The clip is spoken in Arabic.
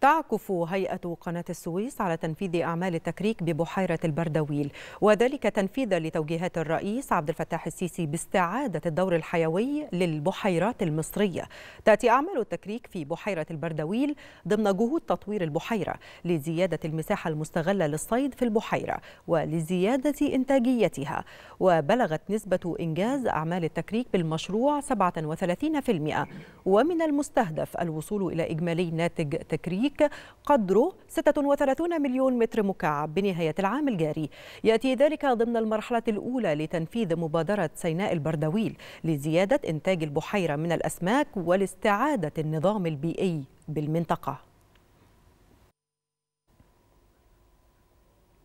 تعكف هيئة قناة السويس على تنفيذ أعمال التكريك ببحيرة البردويل وذلك تنفيذا لتوجيهات الرئيس عبد الفتاح السيسي باستعادة الدور الحيوي للبحيرات المصرية تأتي أعمال التكريك في بحيرة البردويل ضمن جهود تطوير البحيرة لزيادة المساحة المستغلة للصيد في البحيرة ولزيادة إنتاجيتها وبلغت نسبة إنجاز أعمال التكريك بالمشروع 37% ومن المستهدف الوصول إلى إجمالي ناتج تكريك المماليك قدره 36 مليون متر مكعب بنهاية العام الجاري يأتي ذلك ضمن المرحلة الأولى لتنفيذ مبادرة سيناء البردويل لزيادة إنتاج البحيرة من الأسماك ولاستعادة النظام البيئي بالمنطقة